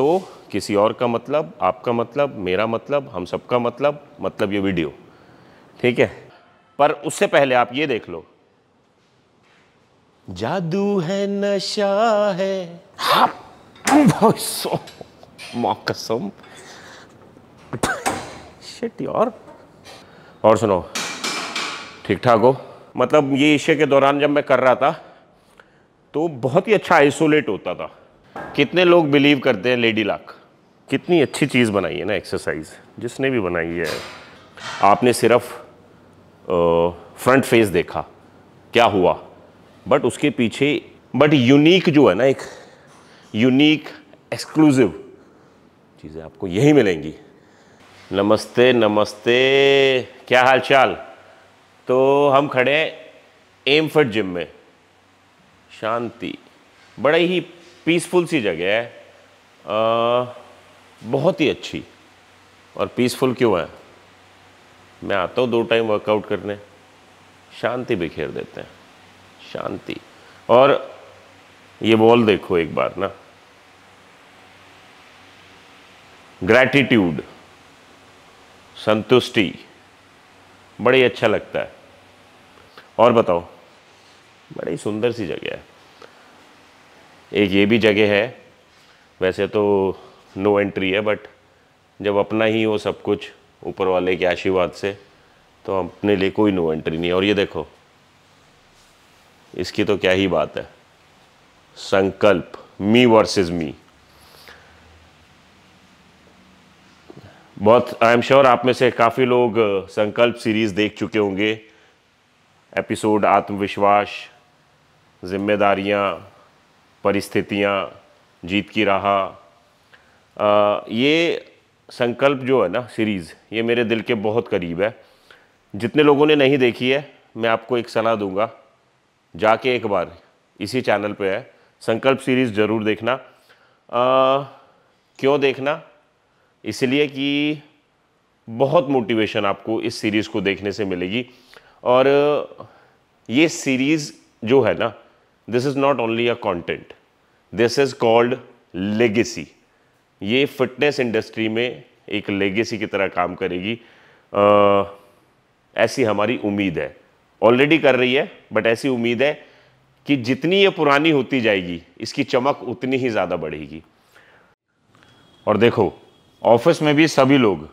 तो किसी और का मतलब आपका मतलब मेरा मतलब हम सबका मतलब मतलब ये वीडियो ठीक है पर उससे पहले आप ये देख लो जादू है नशा है हाँ, कसम शिट यार और सुनो ठीक ठाक हो मतलब ये इशे के दौरान जब मैं कर रहा था तो बहुत ही अच्छा आइसोलेट होता था कितने लोग बिलीव करते हैं लेडी लाख कितनी अच्छी चीज़ बनाई है ना एक्सरसाइज जिसने भी बनाई है आपने सिर्फ फ्रंट फेस देखा क्या हुआ बट उसके पीछे बट यूनिक जो है ना एक यूनिक एक्सक्लूसिव चीज़ें आपको यही मिलेंगी नमस्ते नमस्ते क्या हाल चाल तो हम खड़े हैं फट जिम में शांति बड़े ही पीसफुल सी जगह है आ, बहुत ही अच्छी और पीसफुल क्यों है मैं आता हूँ दो टाइम वर्कआउट करने शांति बिखेर देते हैं शांति और ये बॉल देखो एक बार ना ग्रैटिट्यूड संतुष्टि बड़ी अच्छा लगता है और बताओ बड़ी सुंदर सी जगह है एक ये भी जगह है वैसे तो नो एंट्री है बट जब अपना ही हो सब कुछ ऊपर वाले के आशीर्वाद से तो अपने लिए कोई नो एंट्री नहीं और ये देखो इसकी तो क्या ही बात है संकल्प मी वर्सेस मी बहुत आई एम श्योर आप में से काफ़ी लोग संकल्प सीरीज़ देख चुके होंगे एपिसोड आत्मविश्वास जिम्मेदारियाँ परिस्थितियाँ जीत की राह ये संकल्प जो है ना सीरीज़ ये मेरे दिल के बहुत करीब है जितने लोगों ने नहीं देखी है मैं आपको एक सलाह दूंगा जाके एक बार इसी चैनल पे है संकल्प सीरीज़ ज़रूर देखना आ, क्यों देखना इसलिए कि बहुत मोटिवेशन आपको इस सीरीज़ को देखने से मिलेगी और ये सीरीज़ जो है ना this is not only a content this is called legacy ये फिटनेस इंडस्ट्री में एक लेगेसी की तरह काम करेगी आ, ऐसी हमारी उम्मीद है ऑलरेडी कर रही है बट ऐसी उम्मीद है कि जितनी ये पुरानी होती जाएगी इसकी चमक उतनी ही ज़्यादा बढ़ेगी और देखो ऑफिस में भी सभी लोग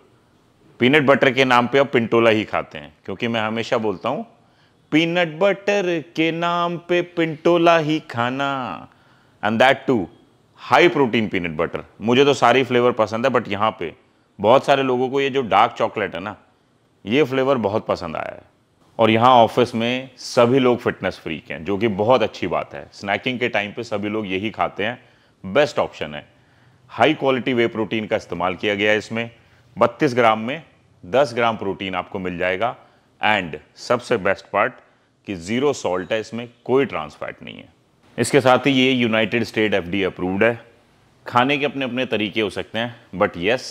पीनट बटर के नाम पे अब पिंटोला ही खाते हैं क्योंकि मैं हमेशा बोलता हूँ पीनट बटर के नाम पे पिंटोला ही खाना and that too high protein peanut butter मुझे तो सारी फ्लेवर पसंद है बट यहाँ पे बहुत सारे लोगों को ये जो डार्क चॉकलेट है ना ये फ्लेवर बहुत पसंद आया है और यहाँ ऑफिस में सभी लोग फिटनेस फ्रीक हैं जो कि बहुत अच्छी बात है स्नैकिंग के टाइम पे सभी लोग यही खाते हैं बेस्ट ऑप्शन है हाई क्वालिटी वे प्रोटीन का इस्तेमाल किया गया है इसमें 32 ग्राम में 10 ग्राम प्रोटीन आपको मिल जाएगा एंड सबसे बेस्ट पार्ट कि ज़ीरो सॉल्ट है इसमें कोई ट्रांसफैट नहीं है इसके साथ ही ये यूनाइटेड स्टेट एफ अप्रूव्ड है खाने के अपने अपने तरीके हो सकते हैं बट यस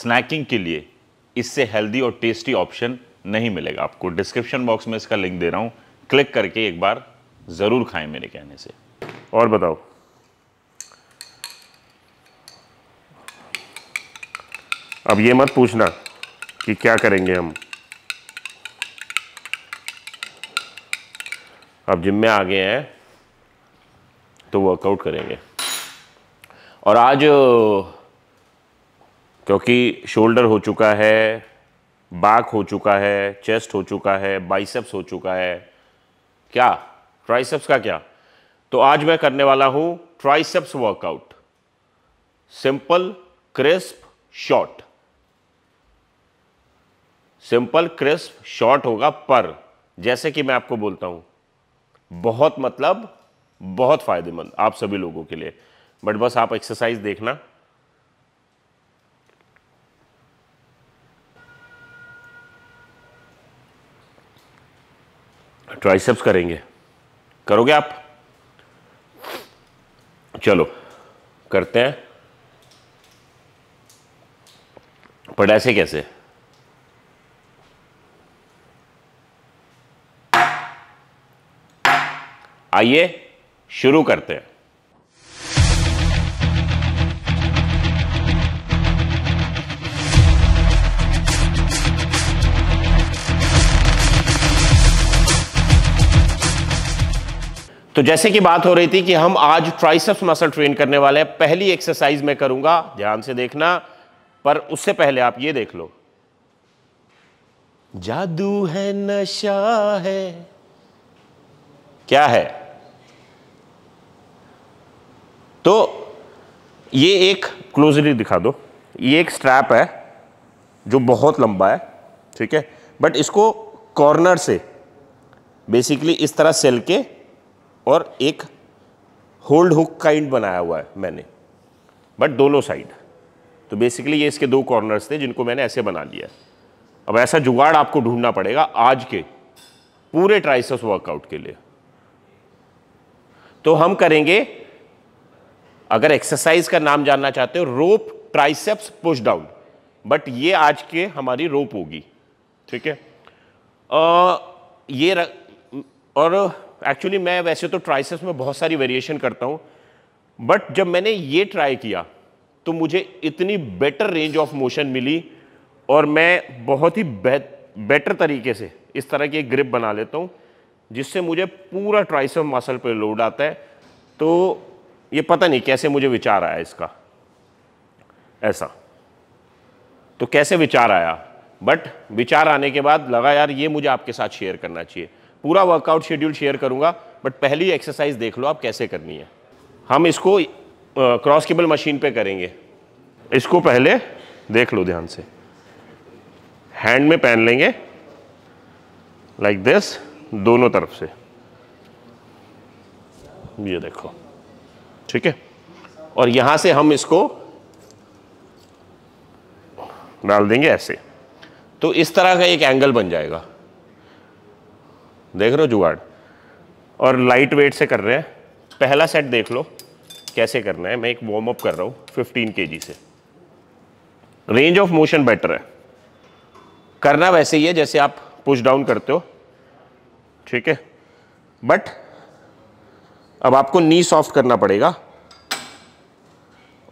स्नैकिंग के लिए इससे हेल्दी और टेस्टी ऑप्शन नहीं मिलेगा आपको डिस्क्रिप्शन बॉक्स में इसका लिंक दे रहा हूँ क्लिक करके एक बार ज़रूर खाएं मेरे कहने से और बताओ अब ये मत पूछना कि क्या करेंगे हम आप जिम में आ गए हैं तो वर्कआउट करेंगे और आज क्योंकि शोल्डर हो चुका है बैक हो चुका है चेस्ट हो चुका है बाइसेप्स हो चुका है क्या ट्राइसेप्स का क्या तो आज मैं करने वाला हूं triceps workout simple crisp short simple crisp short होगा पर जैसे कि मैं आपको बोलता हूं बहुत मतलब बहुत फ़ायदेमंद आप सभी लोगों के लिए बट बस आप एक्सरसाइज देखना ट्राइसेप्स करेंगे करोगे आप चलो करते हैं पर ऐसे कैसे आइए शुरू करते हैं तो जैसे कि बात हो रही थी कि हम आज ट्राइसेप्स मसल ट्रेन करने वाले हैं पहली एक्सरसाइज में करूंगा ध्यान से देखना पर उससे पहले आप ये देख लो जादू है नशा है क्या है तो ये एक क्लोजली दिखा दो ये एक स्ट्रैप है जो बहुत लंबा है ठीक है बट इसको कॉर्नर से बेसिकली इस तरह सेल के और एक होल्ड हुक काइंड बनाया हुआ है मैंने बट दोनों साइड तो बेसिकली ये इसके दो कॉर्नर्स थे जिनको मैंने ऐसे बना लिया अब ऐसा जुगाड़ आपको ढूंढना पड़ेगा आज के पूरे ट्राइसस वर्कआउट के लिए तो हम करेंगे अगर एक्सरसाइज का नाम जानना चाहते हो rope triceps push down but ये आज के हमारी रोप होगी ठीक है ये र, और एक्चुअली मैं वैसे तो ट्राइसेप्स में बहुत सारी वेरिएशन करता हूँ बट जब मैंने ये ट्राई किया तो मुझे इतनी बेटर रेंज ऑफ मोशन मिली और मैं बहुत ही बेटर तरीके से इस तरह की ग्रिप बना लेता हूँ जिससे मुझे पूरा ट्राइसेप मसल पे लोड आता है तो ये पता नहीं कैसे मुझे विचार आया इसका ऐसा तो कैसे विचार आया बट विचार आने के बाद लगा यार ये मुझे आपके साथ शेयर करना चाहिए पूरा वर्कआउट शेड्यूल शेयर करूंगा बट पहली एक्सरसाइज देख लो आप कैसे करनी है हम इसको क्रॉस केबल मशीन पे करेंगे इसको पहले देख लो ध्यान से हैंड में पहन लेंगे लाइक like दिस दोनों तरफ से ये देखो ठीक है और यहां से हम इसको डाल देंगे ऐसे तो इस तरह का एक एंगल बन जाएगा देख रहे हो जुगाड़ और लाइट वेट से कर रहे हैं पहला सेट देख लो कैसे करना है मैं एक वार्म अप कर रहा हूं 15 के से रेंज ऑफ मोशन बेटर है करना वैसे ही है जैसे आप पुश डाउन करते हो ठीक है बट अब आपको नी सॉफ्ट करना पड़ेगा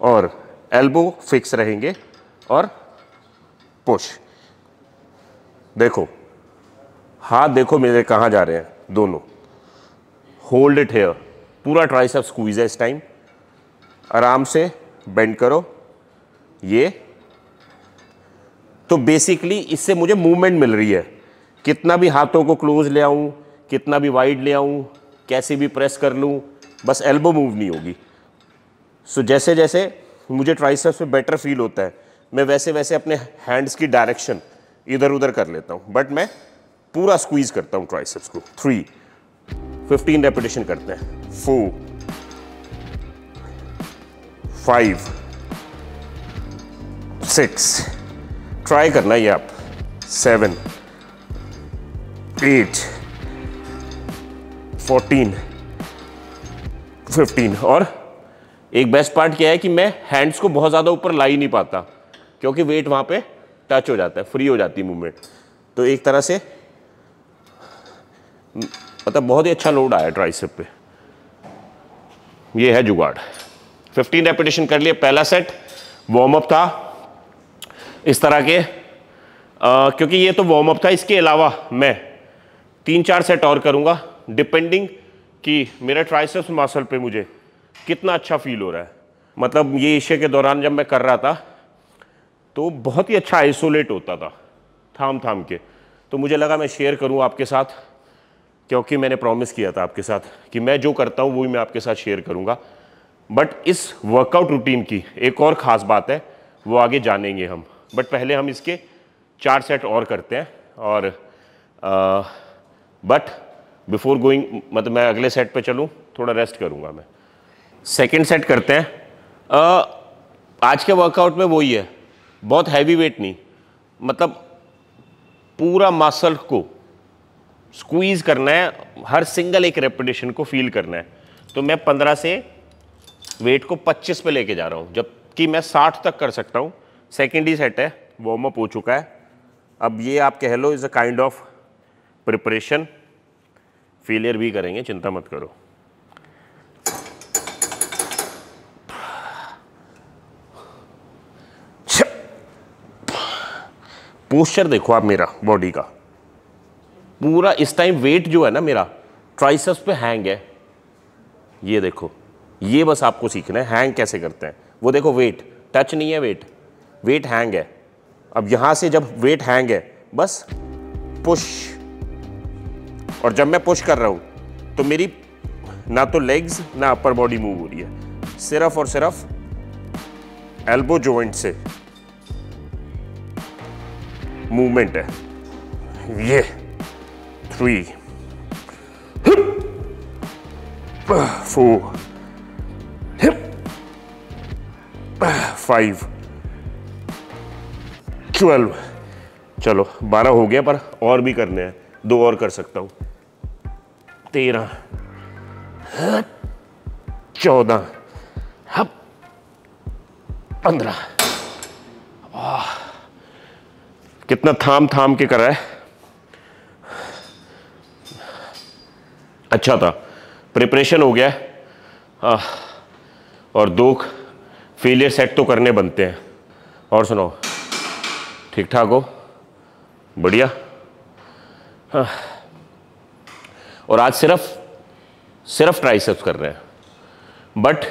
और एल्बो फिक्स रहेंगे और पुश देखो हाथ देखो मेरे कहाँ जा रहे हैं दोनों होल्ड इट हेयर पूरा सब स्क्वीज है इस टाइम आराम से बेंड करो ये तो बेसिकली इससे मुझे मूवमेंट मिल रही है कितना भी हाथों को क्लोज ले आऊँ कितना भी वाइड ले आऊँ कैसे भी प्रेस कर लूँ बस एल्बो मूव नहीं होगी सो so, जैसे जैसे मुझे ट्राइसेप्स में बेटर फील होता है मैं वैसे वैसे अपने हैंड्स की डायरेक्शन इधर उधर कर लेता हूँ बट मैं पूरा स्क्वीज करता हूँ ट्राइसेप्स को थ्री फिफ्टीन रेपिटेशन करते हैं फोर फाइव सिक्स ट्राई करना ये आप सेवन एट फोर्टीन फिफ्टीन और एक बेस्ट पार्ट क्या है कि मैं हैंड्स को बहुत ज़्यादा ऊपर ला ही नहीं पाता क्योंकि वेट वहाँ पे टच हो जाता है फ्री हो जाती है मूवमेंट तो एक तरह से मतलब बहुत ही अच्छा लोड आया ट्राइसेप पे ये है जुगाड़ 15 रेपिटेशन कर लिए पहला सेट वार्म अप था इस तरह के आ, क्योंकि ये तो वार्म अप था इसके अलावा मैं तीन चार सेट और करूँगा डिपेंडिंग कि मेरा ट्राइसेप्स मासल पे मुझे कितना अच्छा फील हो रहा है मतलब ये एशिया के दौरान जब मैं कर रहा था तो बहुत ही अच्छा आइसोलेट होता था थाम थाम के तो मुझे लगा मैं शेयर करूँ आपके साथ क्योंकि मैंने प्रॉमिस किया था आपके साथ कि मैं जो करता हूँ ही मैं आपके साथ शेयर करूँगा बट इस वर्कआउट रूटीन की एक और ख़ास बात है वो आगे जानेंगे हम बट पहले हम इसके चार सेट और करते हैं और बट बिफोर गोइंग मतलब मैं अगले सेट पे चलूँ थोड़ा रेस्ट करूँगा मैं सेकेंड सेट करते हैं आ, आज के वर्कआउट में वो ही है बहुत हैवी वेट नहीं मतलब पूरा मसल को स्क्वीज़ करना है हर सिंगल एक रेपिटेशन को फील करना है तो मैं 15 से वेट को 25 पे लेके जा रहा हूँ जबकि मैं 60 तक कर सकता हूँ सेकेंड ही सेट है वार्म अप हो चुका है अब ये आप कह लो is a kind of preparation failure भी करेंगे चिंता मत करो पोस्चर देखो आप मेरा बॉडी का पूरा इस टाइम वेट जो है ना मेरा ट्राइसप्स पे हैंग है ये देखो ये बस आपको सीखना है हैंग कैसे करते हैं वो देखो वेट टच नहीं है वेट वेट हैंग है अब यहां से जब वेट हैंग है बस पुश और जब मैं पुश कर रहा हूं तो मेरी ना तो लेग्स ना अपर बॉडी मूव हो रही है सिर्फ और सिर्फ एल्बो जॉइंट से मूवमेंट है ये थ्री फोर फाइव ट्वेल्व चलो बारह हो गया पर और भी करने हैं दो और कर सकता हूं तेरह चौदह पंद्रह कितना थाम थाम के कर रहा है अच्छा था प्रिपरेशन हो गया आ, हाँ। और दो फेलियर सेट तो करने बनते हैं और सुनो ठीक ठाक हो बढ़िया हाँ। और आज सिर्फ सिर्फ ट्राइसेप्स कर रहे हैं बट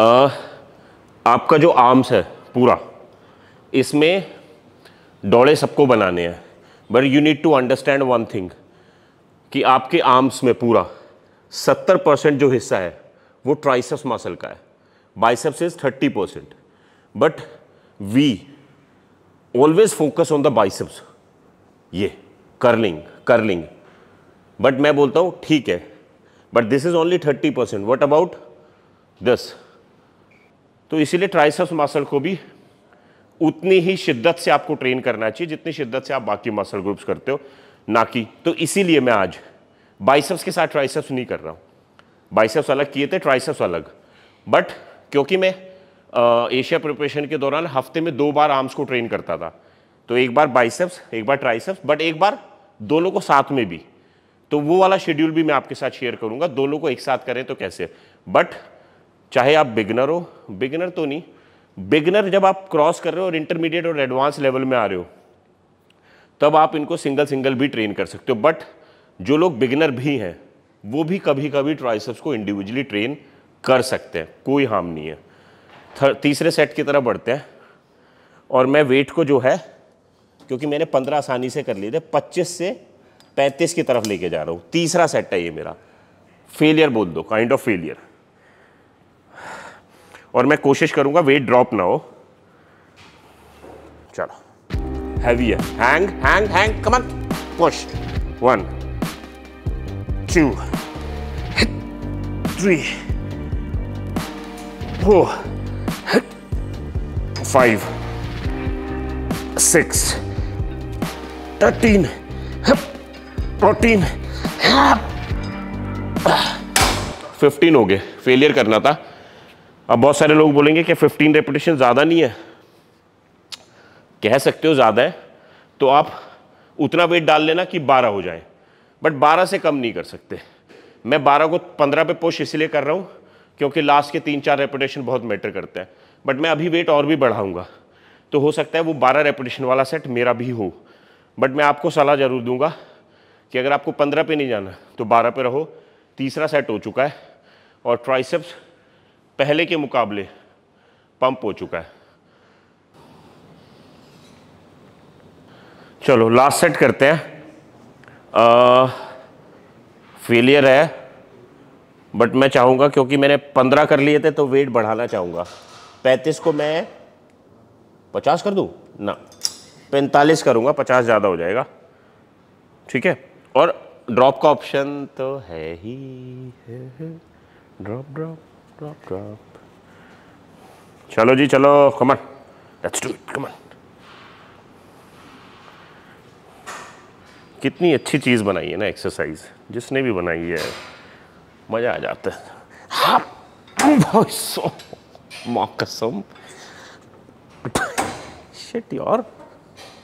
आ, आपका जो आर्म्स है पूरा इसमें डोड़े सबको बनाने हैं but you need to understand one thing कि आपके आर्म्स में पूरा 70 परसेंट जो हिस्सा है वो ट्राइसेप्स मसल का है biceps is thirty percent but we always focus on the biceps ये करलिंग करलिंग बट मैं बोलता हूँ ठीक है but this is only thirty percent what about this तो इसीलिए ट्राइसेप्स मसल को भी उतनी ही शिद्दत से आपको ट्रेन करना चाहिए जितनी शिद्दत से आप बाकी मसल ग्रुप्स करते हो ना कि तो इसीलिए मैं आज बाइसेप्स के साथ ट्राइसेप्स नहीं कर रहा हूँ बाइसेप्स अलग किए थे ट्राइसेप्स अलग बट क्योंकि मैं एशिया प्रिपरेशन के दौरान हफ्ते में दो बार आर्म्स को ट्रेन करता था तो एक बार बाइसेप्स एक बार ट्राइसेप्स बट एक बार दोनों को साथ में भी तो वो वाला शेड्यूल भी मैं आपके साथ शेयर करूंगा दोनों को एक साथ करें तो कैसे बट चाहे आप बिगनर हो बिगनर तो नहीं बिगनर जब आप क्रॉस कर रहे हो और इंटरमीडिएट और एडवांस लेवल में आ रहे हो तब आप इनको सिंगल सिंगल भी ट्रेन कर सकते हो बट जो लोग बिगनर भी हैं वो भी कभी कभी ट्राइसेप्स को इंडिविजुअली ट्रेन कर सकते हैं कोई हार्म नहीं है तीसरे सेट की तरफ बढ़ते हैं और मैं वेट को जो है क्योंकि मैंने पंद्रह आसानी से कर लिए थे पच्चीस से पैंतीस की तरफ लेके जा रहा हूँ तीसरा सेट है ये मेरा फेलियर बोल दो काइंड ऑफ फेलियर और मैं कोशिश करूंगा वेट ड्रॉप ना हो चलो हैवी है hang hang hang come on push one two three four five six thirteen fourteen fifteen हो गए फेलियर करना था अब बहुत सारे लोग बोलेंगे कि 15 रेपिटेशन ज़्यादा नहीं है कह सकते हो ज़्यादा है तो आप उतना वेट डाल लेना कि 12 हो जाए बट 12 से कम नहीं कर सकते मैं 12 को 15 पे पोस्ट इसलिए कर रहा हूँ क्योंकि लास्ट के तीन चार रेपिटेशन बहुत मैटर करते हैं बट मैं अभी वेट और भी बढ़ाऊँगा तो हो सकता है वो बारह रेपिटेशन वाला सेट मेरा भी हो बट मैं आपको सलाह ज़रूर दूंगा कि अगर आपको पंद्रह पे नहीं जाना तो बारह पे रहो तीसरा सेट हो चुका है और ट्राइसेप्स पहले के मुकाबले पंप हो चुका है चलो लास्ट सेट करते हैं आ, फेलियर है बट मैं चाहूँगा क्योंकि मैंने पंद्रह कर लिए थे तो वेट बढ़ाना चाहूँगा पैंतीस को मैं पचास कर दूँ ना पैंतालीस करूँगा पचास ज़्यादा हो जाएगा ठीक है और ड्रॉप का ऑप्शन तो है ही है, है ड्रॉप ड्रॉप ड्रॉप ड्रॉप चलो जी चलो come on let's do it come on कितनी अच्छी चीज़ बनाई है ना एक्सरसाइज जिसने भी बनाई है मज़ा आ जाता है हाँ, सो मौकसम शिट यार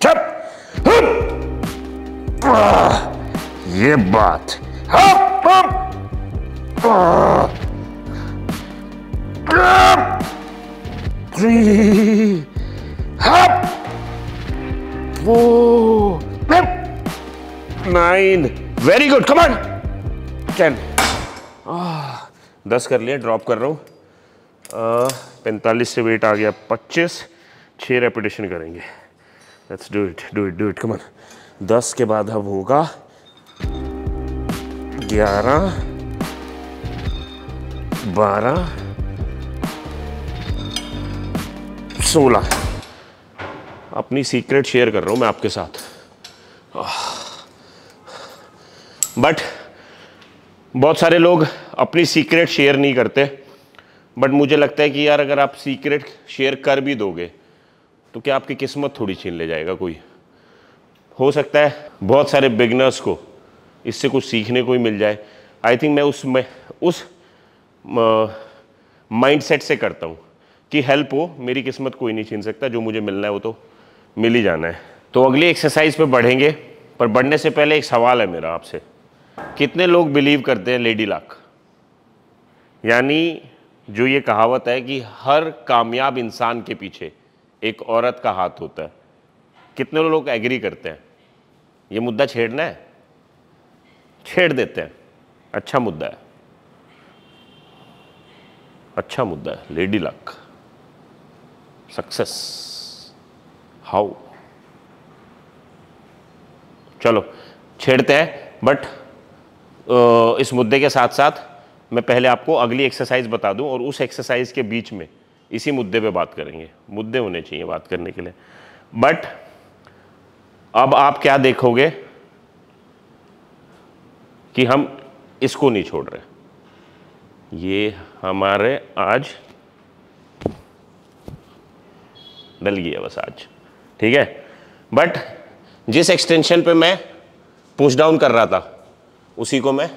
चप ये बात हाँ, हाँ, हाँ, three, hop, four, ten nine, very good, come on, ten. Ah, दस कर लिए ड्रॉप कर रहा हूँ पैंतालीस से वेट आ गया पच्चीस छः रेपिटेशन करेंगे let's do it do it do it come on दस के बाद अब होगा ग्यारह बारह सोलह अपनी सीक्रेट शेयर कर रहा हूँ मैं आपके साथ बट बहुत सारे लोग अपनी सीक्रेट शेयर नहीं करते बट मुझे लगता है कि यार अगर आप सीक्रेट शेयर कर भी दोगे तो क्या आपकी किस्मत थोड़ी छीन ले जाएगा कोई हो सकता है बहुत सारे बिगनर्स को इससे कुछ सीखने को ही मिल जाए आई थिंक मैं उस मैं उस माइंडसेट से करता हूँ कि हेल्प हो मेरी किस्मत कोई नहीं छीन सकता जो मुझे मिलना है वो तो मिल ही जाना है तो अगली एक्सरसाइज पे बढ़ेंगे पर बढ़ने से पहले एक सवाल है मेरा आपसे कितने लोग बिलीव करते हैं लेडी लाख यानी जो ये कहावत है कि हर कामयाब इंसान के पीछे एक औरत का हाथ होता है कितने लोग एग्री करते हैं ये मुद्दा छेड़ना है छेड़ देते हैं अच्छा मुद्दा है अच्छा मुद्दा है लेडी लक सक्सेस हाउ चलो छेड़ते हैं बट इस मुद्दे के साथ साथ मैं पहले आपको अगली एक्सरसाइज बता दूं और उस एक्सरसाइज के बीच में इसी मुद्दे पे बात करेंगे मुद्दे होने चाहिए बात करने के लिए बट अब आप क्या देखोगे कि हम इसको नहीं छोड़ रहे ये हमारे आज डल गया बस आज ठीक है बट जिस एक्सटेंशन पे मैं पुश डाउन कर रहा था उसी को मैं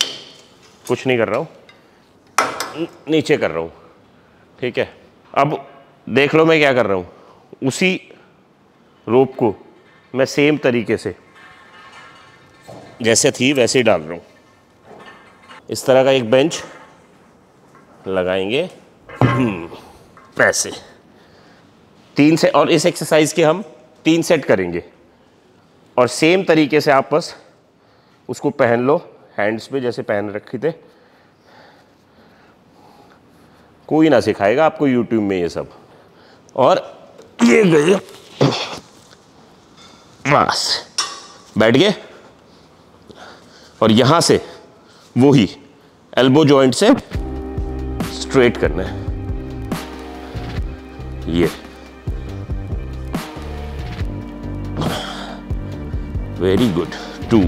कुछ नहीं कर रहा हूँ नीचे कर रहा हूँ ठीक है अब देख लो मैं क्या कर रहा हूँ उसी रोप को मैं सेम तरीके से जैसे थी वैसे ही डाल रहा हूँ इस तरह का एक बेंच लगाएंगे हम्म, पैसे तीन से और इस एक्सरसाइज के हम तीन सेट करेंगे और सेम तरीके से आप बस उसको पहन लो हैंड्स पे जैसे पहन रखे थे कोई ना सिखाएगा आपको यूट्यूब में ये सब और ये गए बस बैठ गए और यहां से वो ही एल्बो जॉइंट से स्ट्रेट करना है ये very good two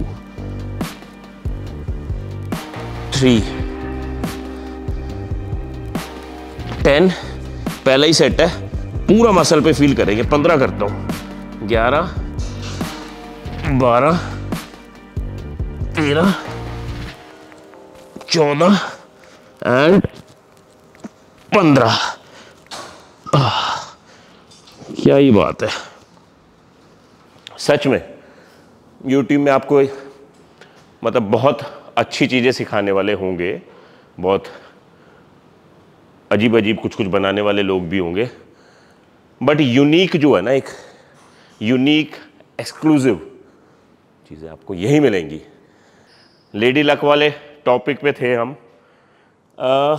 three ten पहला ही सेट है पूरा मसल पे फील करेंगे पंद्रह करता हूं ग्यारह बारह तेरह चौदह एंड पंद्रह क्या ही बात है सच में यूट्यूब में आपको मतलब बहुत अच्छी चीज़ें सिखाने वाले होंगे बहुत अजीब अजीब कुछ कुछ बनाने वाले लोग भी होंगे बट यूनिक जो है ना एक यूनिक एक्सक्लूसिव चीज़ें आपको यही मिलेंगी लेडी लक वाले टॉपिक पे थे हम आ,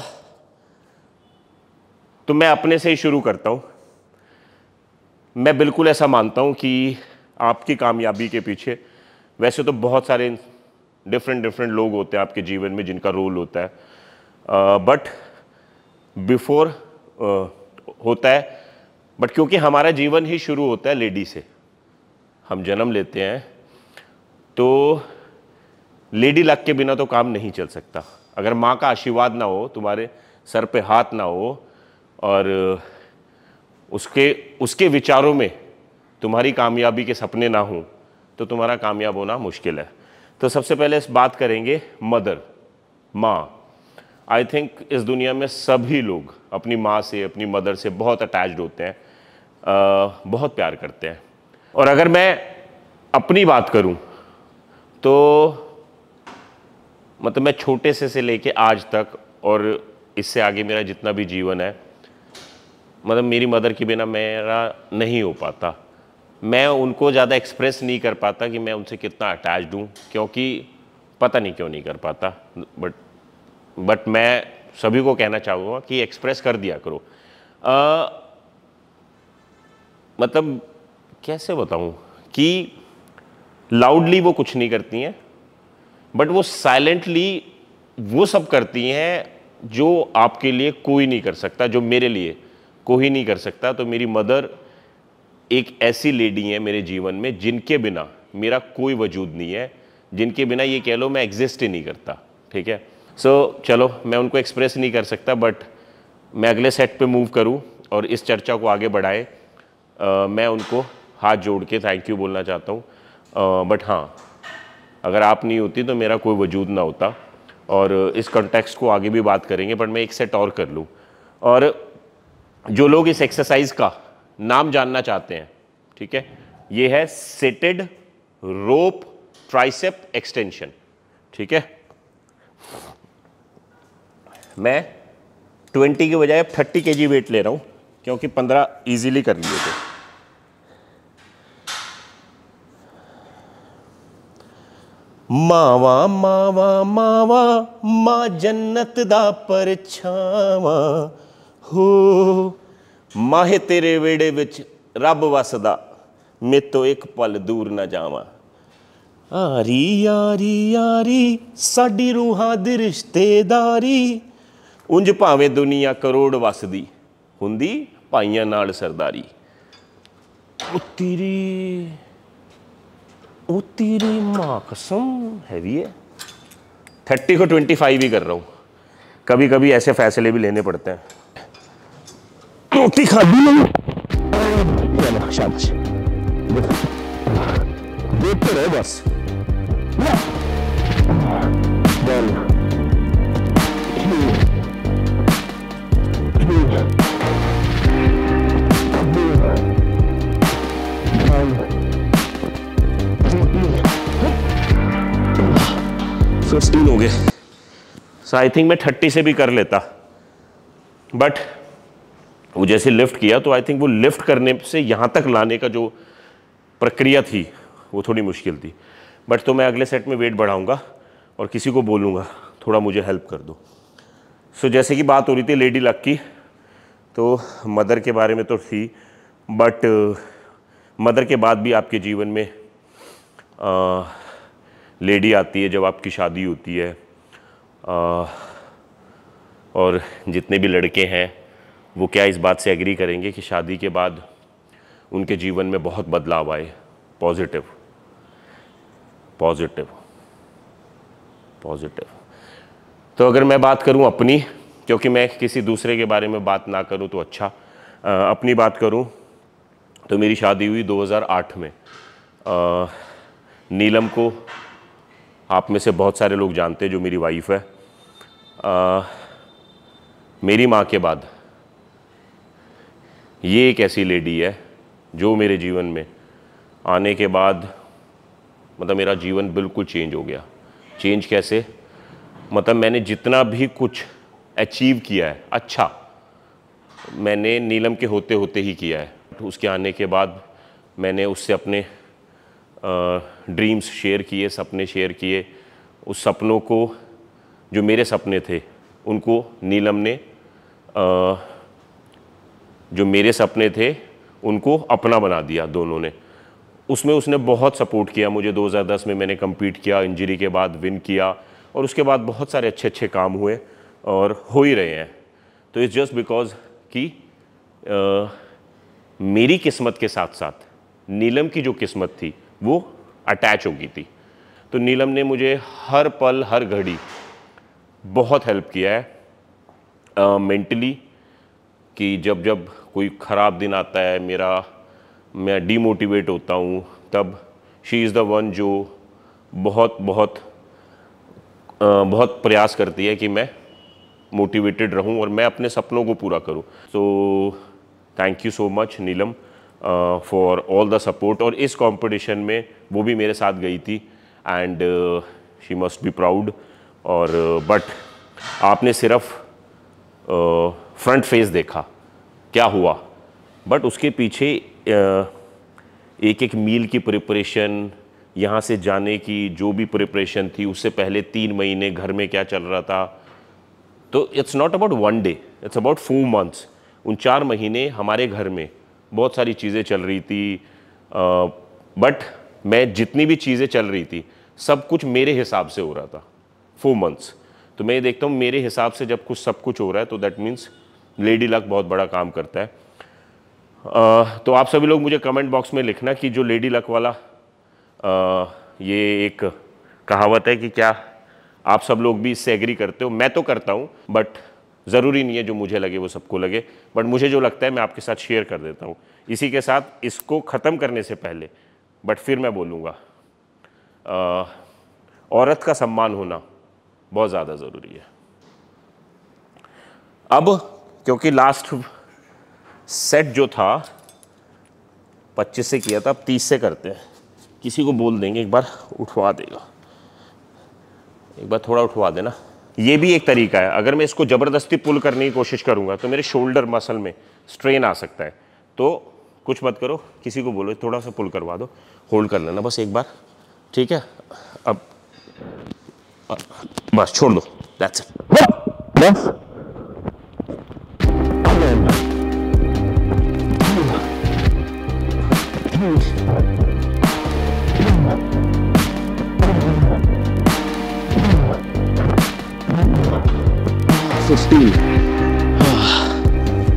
तो मैं अपने से ही शुरू करता हूँ मैं बिल्कुल ऐसा मानता हूँ कि आपकी कामयाबी के पीछे वैसे तो बहुत सारे डिफरेंट डिफरेंट लोग होते हैं आपके जीवन में जिनका रोल होता है बट बिफोर होता है बट क्योंकि हमारा जीवन ही शुरू होता है लेडी से हम जन्म लेते हैं तो लेडी लक के बिना तो काम नहीं चल सकता अगर माँ का आशीर्वाद ना हो तुम्हारे सर पे हाथ ना हो और उसके उसके विचारों में तुम्हारी कामयाबी के सपने ना हों तो तुम्हारा कामयाब होना मुश्किल है तो सबसे पहले इस बात करेंगे मदर माँ आई थिंक इस दुनिया में सभी लोग अपनी माँ से अपनी मदर से बहुत अटैच्ड होते हैं आ, बहुत प्यार करते हैं और अगर मैं अपनी बात करूं तो मतलब मैं छोटे से से लेके आज तक और इससे आगे मेरा जितना भी जीवन है मतलब मेरी मदर के बिना मेरा नहीं हो पाता मैं उनको ज़्यादा एक्सप्रेस नहीं कर पाता कि मैं उनसे कितना अटैच्ड हूँ क्योंकि पता नहीं क्यों नहीं कर पाता बट बट मैं सभी को कहना चाहूँगा कि एक्सप्रेस कर दिया करो आ, मतलब कैसे बताऊँ कि लाउडली वो कुछ नहीं करती हैं बट वो साइलेंटली वो सब करती हैं जो आपके लिए कोई नहीं कर सकता जो मेरे लिए कोई नहीं कर सकता तो मेरी मदर एक ऐसी लेडी है मेरे जीवन में जिनके बिना मेरा कोई वजूद नहीं है जिनके बिना ये कह लो मैं एग्जिस्ट ही नहीं करता ठीक है सो so, चलो मैं उनको एक्सप्रेस नहीं कर सकता बट मैं अगले सेट पे मूव करूं और इस चर्चा को आगे बढ़ाए मैं उनको हाथ जोड़ के थैंक यू बोलना चाहता हूँ बट हाँ अगर आप नहीं होती तो मेरा कोई वजूद ना होता और इस कॉन्टेक्स्ट को आगे भी बात करेंगे बट मैं एक सेट और कर लूँ और जो लोग इस एक्सरसाइज का नाम जानना चाहते हैं ठीक है ये है सेटेड रोप ट्राइसेप एक्सटेंशन ठीक है मैं 20 के बजाय 30 के जी वेट ले रहा हूं क्योंकि 15 इजीली कर लिए थे मावा मावा मावा माँ जन्नत दा परछावा हो ਮਾਹੇ ਤੇਰੇ ਵੇੜੇ ਵਿੱਚ ਰੱਬ ਵਸਦਾ ਮੇਤੋਂ ਇੱਕ ਪਲ ਦੂਰ ਨਾ ਜਾਵਾਂ ਆਰੀ ਯਾਰੀ ਯਾਰੀ ਸਾਡੀ ਰੂਹਾਂ ਦੀ ਰਿਸ਼ਤੇਦਾਰੀ ਉੰਜ ਭਾਵੇਂ ਦੁਨੀਆ ਕਰੋੜ ਵਸਦੀ ਹੁੰਦੀ ਭਾਈਆਂ ਨਾਲ ਸਰਦਾਰੀ ਉਹ ਤੇਰੀ ਉਹ ਤੇਰੀ ਮਾਂ ਕਸਮ ਹੈਵੀ ਹੈ 30 ਕੋ 25 ਵੀ ਕਰ ਰਹਾ ਹੂੰ ਕبھی ਕبھی ਐਸੇ ਫੈਸਲੇ ਵੀ ਲੈਣੇ ਪੜਤੇ हैं रोटी खा दी नहीं चलो देखते रहो बस फिफ्टीन हो गए सो आई थिंक मैं थर्टी से भी कर लेता बट वो जैसे लिफ्ट किया तो आई थिंक वो लिफ्ट करने से यहाँ तक लाने का जो प्रक्रिया थी वो थोड़ी मुश्किल थी बट तो मैं अगले सेट में वेट बढ़ाऊँगा और किसी को बोलूँगा थोड़ा मुझे हेल्प कर दो सो so, जैसे कि बात हो रही थी लेडी लक की तो मदर के बारे में तो थी बट मदर uh, के बाद भी आपके जीवन में आ, uh, लेडी आती है जब आपकी शादी होती है आ, uh, और जितने भी लड़के हैं वो क्या इस बात से एग्री करेंगे कि शादी के बाद उनके जीवन में बहुत बदलाव आए पॉजिटिव पॉजिटिव पॉजिटिव तो अगर मैं बात करूं अपनी क्योंकि मैं किसी दूसरे के बारे में बात ना करूं तो अच्छा आ, अपनी बात करूं तो मेरी शादी हुई 2008 में आ, नीलम को आप में से बहुत सारे लोग जानते हैं जो मेरी वाइफ है आ, मेरी माँ के बाद ये एक ऐसी लेडी है जो मेरे जीवन में आने के बाद मतलब मेरा जीवन बिल्कुल चेंज हो गया चेंज कैसे मतलब मैंने जितना भी कुछ अचीव किया है अच्छा मैंने नीलम के होते होते ही किया है उसके आने के बाद मैंने उससे अपने ड्रीम्स शेयर किए सपने शेयर किए उस सपनों को जो मेरे सपने थे उनको नीलम ने आ, जो मेरे सपने थे उनको अपना बना दिया दोनों ने उसमें उसने बहुत सपोर्ट किया मुझे 2010 में मैंने कम्पीट किया इंजरी के बाद विन किया और उसके बाद बहुत सारे अच्छे अच्छे काम हुए और हो ही रहे हैं तो इट्स जस्ट बिकॉज कि मेरी किस्मत के साथ साथ नीलम की जो किस्मत थी वो अटैच हो गई थी तो नीलम ने मुझे हर पल हर घड़ी बहुत हेल्प किया है मेंटली uh, कि जब जब कोई ख़राब दिन आता है मेरा मैं डीमोटिवेट होता हूँ तब शी इज़ द वन जो बहुत बहुत बहुत प्रयास करती है कि मैं मोटिवेटेड रहूं और मैं अपने सपनों को पूरा करूं so thank you so much Neelam for all the support और इस कंपटीशन में वो भी मेरे साथ गई थी and she must be proud और बट uh, आपने सिर्फ फ्रंट uh, फेस देखा क्या हुआ बट उसके पीछे एक एक मील की प्रिपरेशन यहाँ से जाने की जो भी प्रिपरेशन थी उससे पहले तीन महीने घर में क्या चल रहा था तो it's not about one day it's about four months उन चार महीने हमारे घर में बहुत सारी चीज़ें चल रही थी बट मैं जितनी भी चीज़ें चल रही थी सब कुछ मेरे हिसाब से हो रहा था फोर मंथ्स तो मैं ये देखता हूँ मेरे हिसाब से जब कुछ सब कुछ हो रहा है तो दैट मीन्स लेडी लक बहुत बड़ा काम करता है आ, तो आप सभी लोग मुझे कमेंट बॉक्स में लिखना कि जो लेडी लक वाला आ, ये एक कहावत है कि क्या आप सब लोग भी इससे एग्री करते हो मैं तो करता हूँ बट ज़रूरी नहीं है जो मुझे लगे वो सबको लगे बट मुझे जो लगता है मैं आपके साथ शेयर कर देता हूँ इसी के साथ इसको ख़त्म करने से पहले बट फिर मैं बोलूँगा औरत का सम्मान होना बहुत ज़्यादा ज़रूरी है अब क्योंकि लास्ट सेट जो था 25 से किया था अब 30 से करते हैं किसी को बोल देंगे एक बार उठवा देगा एक बार थोड़ा उठवा देना ये भी एक तरीका है अगर मैं इसको ज़बरदस्ती पुल करने की कोशिश करूँगा तो मेरे शोल्डर मसल में स्ट्रेन आ सकता है तो कुछ मत करो किसी को बोलो थोड़ा सा पुल करवा दो होल्ड कर लेना बस एक बार ठीक है अब बस छोड़ दो दैट्स इट बस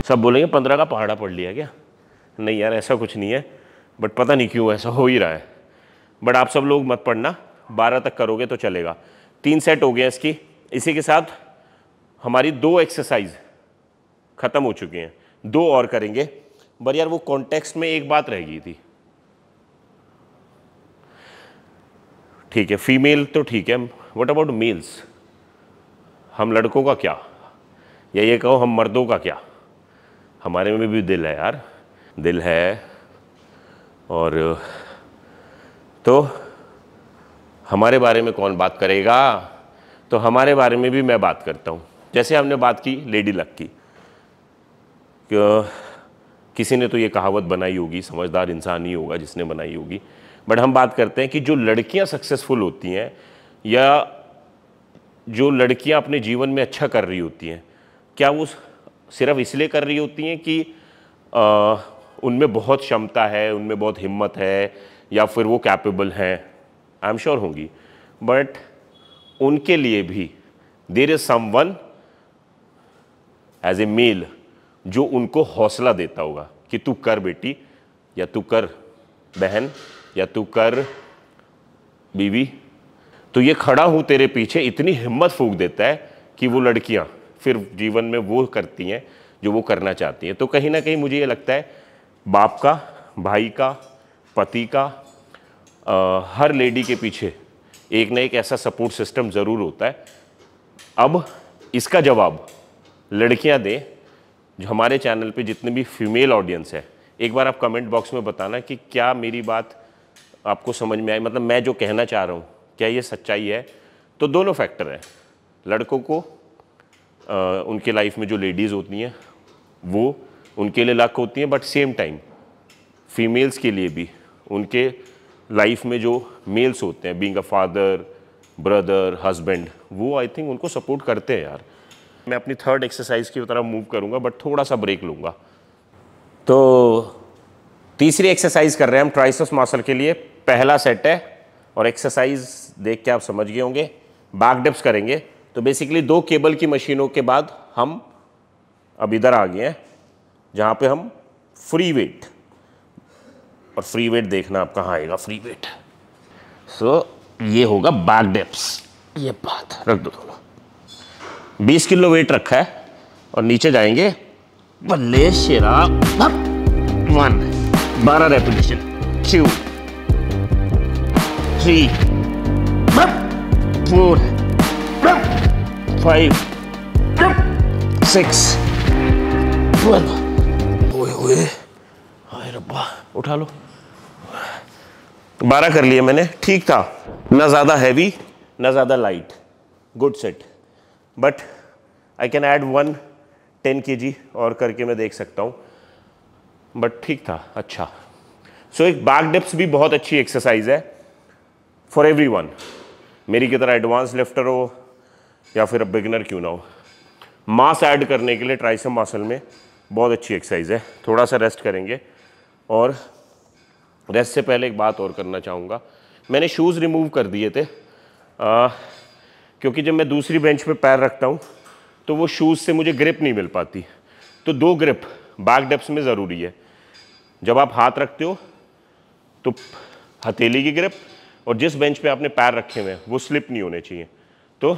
सब बोलेंगे पंद्रह का पहाड़ा पढ़ लिया क्या नहीं यार ऐसा कुछ नहीं है बट पता नहीं क्यों ऐसा हो ही रहा है बट आप सब लोग मत पढ़ना बारह तक करोगे तो चलेगा तीन सेट हो गया इसकी इसी के साथ हमारी दो एक्सरसाइज ख़त्म हो चुकी हैं दो और करेंगे बट यार वो कॉन्टेक्स्ट में एक बात रह गई थी ठीक है फीमेल तो ठीक है वट अबाउट मेल्स हम लड़कों का क्या या ये कहो हम मर्दों का क्या हमारे में भी दिल है यार दिल है और तो हमारे बारे में कौन बात करेगा तो हमारे बारे में भी मैं बात करता हूँ जैसे हमने बात की लेडी लक की किसी ने तो ये कहावत बनाई होगी समझदार इंसान ही होगा जिसने बनाई होगी बट हम बात करते हैं कि जो लड़कियां सक्सेसफुल होती हैं या जो लड़कियां अपने जीवन में अच्छा कर रही होती हैं क्या वो सिर्फ इसलिए कर रही होती हैं कि उनमें बहुत क्षमता है उनमें बहुत हिम्मत है या फिर वो कैपेबल हैं आई एम श्योर होंगी बट उनके लिए भी there is someone as a male जो उनको हौसला देता होगा कि तू कर बेटी या तू कर बहन या तू कर बीवी तो ये खड़ा हूँ तेरे पीछे इतनी हिम्मत फूक देता है कि वो लड़कियाँ फिर जीवन में वो करती हैं जो वो करना चाहती हैं तो कहीं ना कहीं मुझे ये लगता है बाप का भाई का पति का आ, हर लेडी के पीछे एक ना एक ऐसा सपोर्ट सिस्टम ज़रूर होता है अब इसका जवाब लड़कियां दें जो हमारे चैनल पे जितने भी फीमेल ऑडियंस है एक बार आप कमेंट बॉक्स में बताना कि क्या मेरी बात आपको समझ में आई मतलब मैं जो कहना चाह रहा हूँ क्या ये सच्चाई है तो दोनों फैक्टर हैं लड़कों को आ, उनके लाइफ में जो लेडीज़ होती हैं वो उनके लिए लक होती हैं बट सेम टाइम फीमेल्स के लिए भी उनके लाइफ में जो मेल्स होते हैं being a father brother husband वो आई थिंक उनको सपोर्ट करते हैं यार मैं अपनी थर्ड एक्सरसाइज की तरफ मूव करूँगा बट थोड़ा सा ब्रेक लूँगा तो तीसरी एक्सरसाइज कर रहे हैं हम ट्राइसस मासल के लिए पहला सेट है और एक्सरसाइज देख के आप समझ गए होंगे डिप्स करेंगे तो बेसिकली दो केबल की मशीनों के बाद हम अब इधर आ गए हैं जहाँ पे हम फ्री वेट और फ्री वेट देखना आप कहाँ आएगा फ्री वेट सो so, ये होगा बैक डिप्स ये बात रख दो दोनों बीस किलो वेट रखा है और नीचे जाएंगे बल्ले शेरा वन बारह repetition two three, four, five, six, twelve. ओए ओए हाय रब्बा उठा लो बारह कर लिए मैंने ठीक था ना ज़्यादा हैवी ना ज़्यादा light good set but I can add one ten K G और करके मैं देख सकता हूँ बट ठीक था अच्छा सो so, एक बैक डिप्स भी बहुत अच्छी एक्सरसाइज है फॉर एवरी वन मेरी की तरह एडवांस लिफ्टर हो या फिर अब बिगनर क्यों ना हो मास ऐड करने के लिए ट्राइसम मासल में बहुत अच्छी एक्सरसाइज है थोड़ा सा रेस्ट करेंगे और रेस्ट से पहले एक बात और करना चाहूँगा मैंने शूज़ रिमूव कर दिए थे आ, क्योंकि जब मैं दूसरी बेंच पे पैर रखता हूँ तो वो शूज़ से मुझे ग्रिप नहीं मिल पाती तो दो ग्रिप बैक डेप्स में ज़रूरी है जब आप हाथ रखते हो तो हथेली की ग्रिप और जिस बेंच पे आपने पैर रखे हुए हैं वो स्लिप नहीं होने चाहिए तो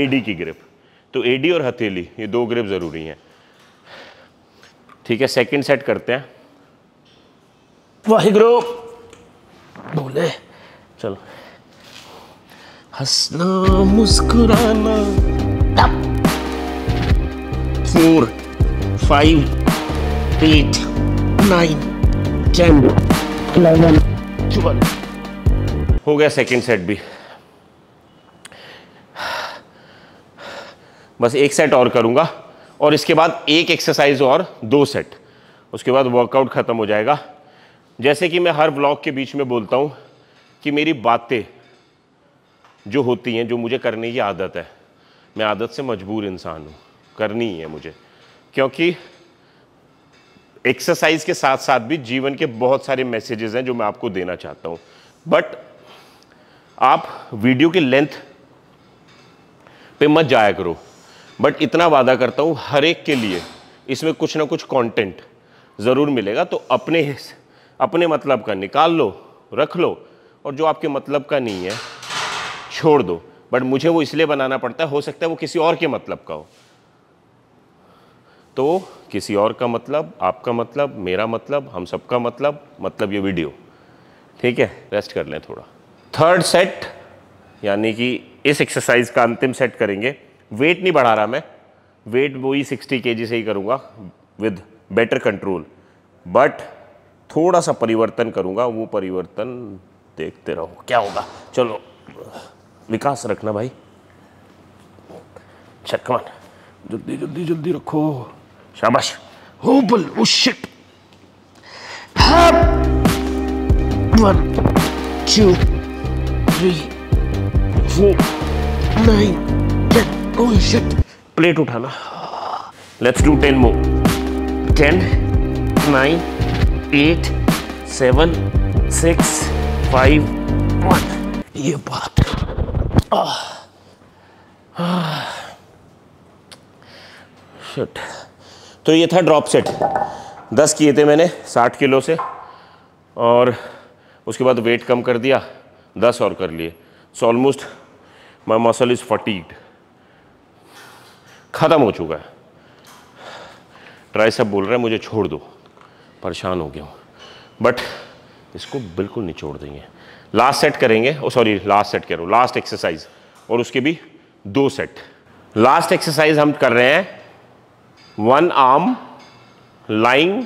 एडी की ग्रिप तो एडी और हथेली ये दो ग्रिप ज़रूरी हैं ठीक है सेकंड सेट करते हैं वाहिगुरु बोले चलो हंसना मुस्कुराना four five eight nine ten eleven twelve हो गया सेकंड सेट भी बस एक सेट और करूंगा और इसके बाद एक एक्सरसाइज और दो सेट उसके बाद वर्कआउट ख़त्म हो जाएगा जैसे कि मैं हर ब्लॉग के बीच में बोलता हूं कि मेरी बातें जो होती हैं जो मुझे करने की आदत है मैं आदत से मजबूर इंसान हूं करनी ही है मुझे क्योंकि एक्सरसाइज के साथ साथ भी जीवन के बहुत सारे मैसेजेस हैं जो मैं आपको देना चाहता हूं बट आप वीडियो की लेंथ पे मत जाया करो बट इतना वादा करता हूँ हर एक के लिए इसमें कुछ ना कुछ कंटेंट ज़रूर मिलेगा तो अपने अपने मतलब का निकाल लो रख लो और जो आपके मतलब का नहीं है छोड़ दो बट मुझे वो इसलिए बनाना पड़ता है हो सकता है वो किसी और के मतलब का हो तो किसी और का मतलब आपका मतलब मेरा मतलब हम सबका मतलब मतलब ये वीडियो ठीक है रेस्ट कर लें थोड़ा थर्ड सेट यानी कि इस एक्सरसाइज का अंतिम सेट करेंगे वेट नहीं बढ़ा रहा मैं वेट वो ही सिक्सटी के से ही करूँगा विद बेटर कंट्रोल बट थोड़ा सा परिवर्तन करूँगा वो परिवर्तन देखते रहो क्या होगा चलो विकास रखना भाई चकमान जल्दी जल्दी जल्दी रखो शाबाश हो bull shit One, two. Three four nine ten shit plate उठाना let's do ten more ten nine eight seven six five one ये बात शिट तो ये था ड्रॉप सेट दस किए थे मैंने साठ किलो से और उसके बाद वेट कम कर दिया दस और कर लिए so almost my muscle is fatigued ख़त्म हो चुका है ट्राई सब बोल रहे हैं मुझे छोड़ दो परेशान हो गया हूँ बट इसको बिल्कुल नहीं छोड़ देंगे लास्ट सेट करेंगे ओ सॉरी लास्ट सेट करो लास्ट एक्सरसाइज और उसके भी दो सेट लास्ट एक्सरसाइज हम कर रहे हैं one arm lying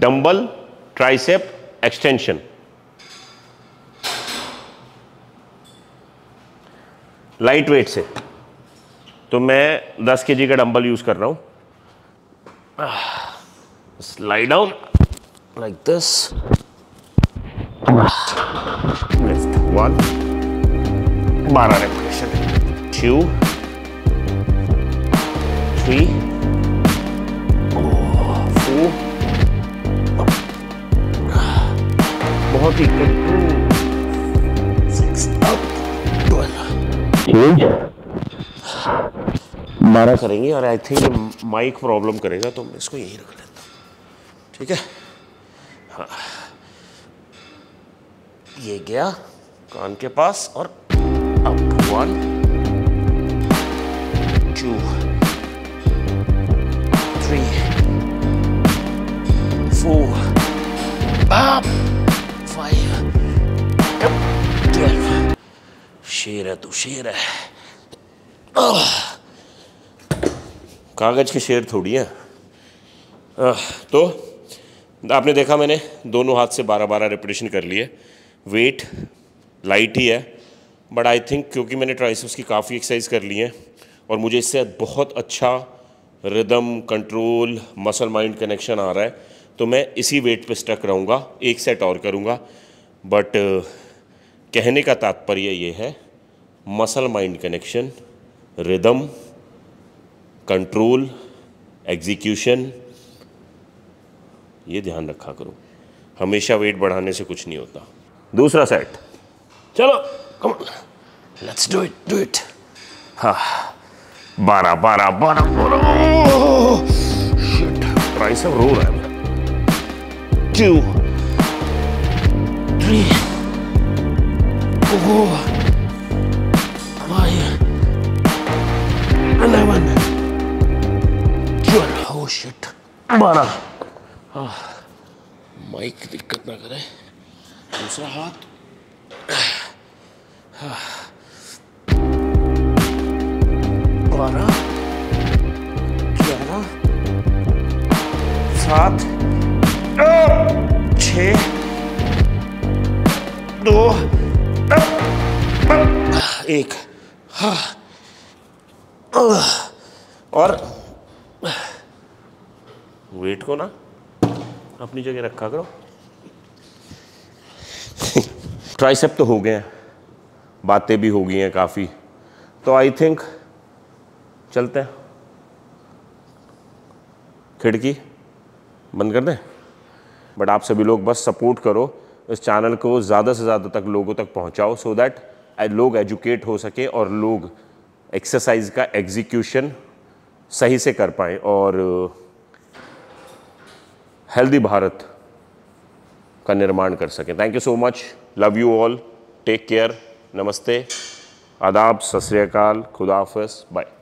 dumbbell tricep extension light weight से तो मैं 10 के का डंबल यूज़ कर रहा हूं slide down like this one बारह रेपेशन टू थ्री फोर बहुत ही कंट्रोल चेंज बारह करेंगे और आई थिंक माइक प्रॉब्लम करेगा तो मैं इसको यहीं रख लेता हूँ ठीक है हाँ ये गया कान के पास और अब one two three four five twelve शेर तू शेर है कागज़ के शेर थोड़ी है तो आपने देखा मैंने दोनों हाथ से बारह बारह रिपीटेशन कर लिए वेट लाइट ही है बट आई थिंक क्योंकि मैंने ट्राइसेप्स की काफ़ी एक्सरसाइज कर ली है और मुझे इससे बहुत अच्छा rhythm control muscle mind connection आ रहा है तो मैं इसी वेट पे स्टक रहूँगा एक सेट और करूँगा बट कहने का तात्पर्य ये है muscle mind connection rhythm control execution ये ध्यान रखा करो हमेशा वेट बढ़ाने से कुछ नहीं होता दूसरा सेट चलो come let's do it do it हाँ बारह बारह बारह बारह सब रो रहा है टू थ्री फोर बारह हाँ माइक दिक्कत ना करे दूसरा हाथ बारह ग्यारह सात छ दो एक हाँ और वेट को ना अपनी जगह रखा करो ट्राइसेप तो हो गए हैं बातें भी हो गई हैं काफ़ी तो आई थिंक चलते हैं खिड़की बंद कर दें बट आप सभी लोग बस सपोर्ट करो इस चैनल को ज़्यादा से ज़्यादा तक लोगों तक पहुंचाओ सो दैट लोग एजुकेट हो सकें और लोग एक्सरसाइज का एग्जीक्यूशन सही से कर पाएँ और हेल्दी भारत का निर्माण कर सकें thank you so much love you all take care नमस्ते आदाब सत श्रीकाल खुदाफिस बाय